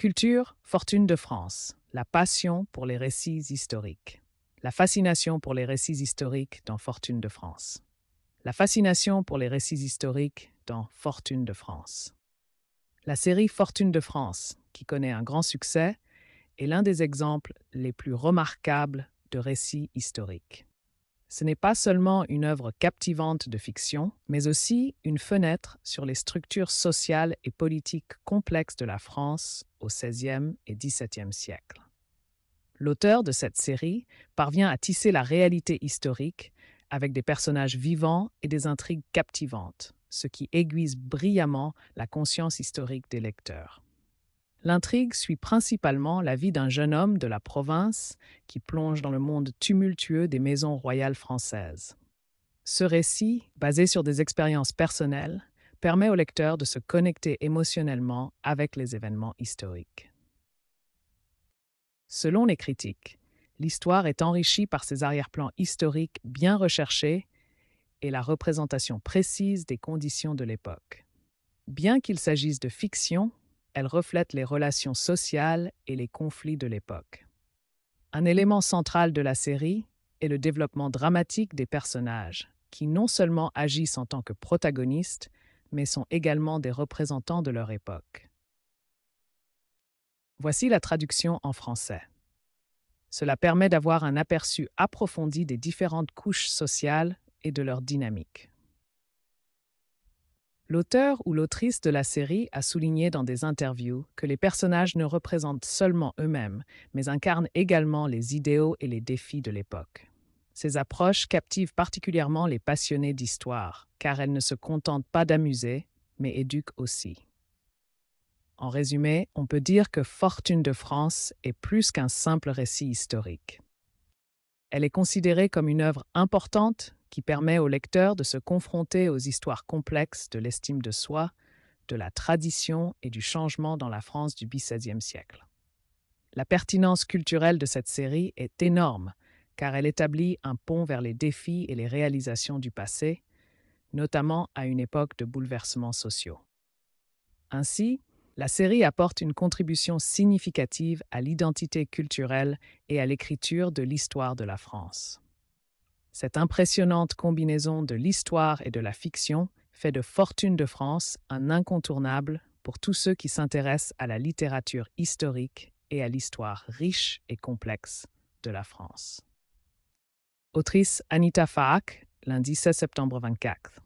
Culture, fortune de France, la passion pour les récits historiques. La fascination pour les récits historiques dans Fortune de France. La fascination pour les récits historiques dans Fortune de France. La série Fortune de France, qui connaît un grand succès, est l'un des exemples les plus remarquables de récits historiques ce n'est pas seulement une œuvre captivante de fiction, mais aussi une fenêtre sur les structures sociales et politiques complexes de la France au XVIe et XVIIe siècle. L'auteur de cette série parvient à tisser la réalité historique avec des personnages vivants et des intrigues captivantes, ce qui aiguise brillamment la conscience historique des lecteurs. L'intrigue suit principalement la vie d'un jeune homme de la province qui plonge dans le monde tumultueux des maisons royales françaises. Ce récit, basé sur des expériences personnelles, permet au lecteur de se connecter émotionnellement avec les événements historiques. Selon les critiques, l'histoire est enrichie par ses arrière-plans historiques bien recherchés et la représentation précise des conditions de l'époque. Bien qu'il s'agisse de fiction, elle reflète les relations sociales et les conflits de l'époque. Un mmh. élément central de la série est le développement dramatique des personnages, qui non seulement agissent en tant que protagonistes, mais sont également des représentants de leur époque. Voici la traduction en français. Cela permet d'avoir un aperçu approfondi des différentes couches sociales et de leur dynamique. L'auteur ou l'autrice de la série a souligné dans des interviews que les personnages ne représentent seulement eux-mêmes, mais incarnent également les idéaux et les défis de l'époque. Ces approches captivent particulièrement les passionnés d'histoire, car elles ne se contentent pas d'amuser, mais éduquent aussi. En résumé, on peut dire que Fortune de France est plus qu'un simple récit historique. Elle est considérée comme une œuvre importante qui permet au lecteur de se confronter aux histoires complexes de l'estime de soi, de la tradition et du changement dans la France du XVIe siècle. La pertinence culturelle de cette série est énorme, car elle établit un pont vers les défis et les réalisations du passé, notamment à une époque de bouleversements sociaux. Ainsi, la série apporte une contribution significative à l'identité culturelle et à l'écriture de l'histoire de la France. Cette impressionnante combinaison de l'histoire et de la fiction fait de Fortune de France un incontournable pour tous ceux qui s'intéressent à la littérature historique et à l'histoire riche et complexe de la France. Autrice Anita Fahak, lundi 16 septembre 24.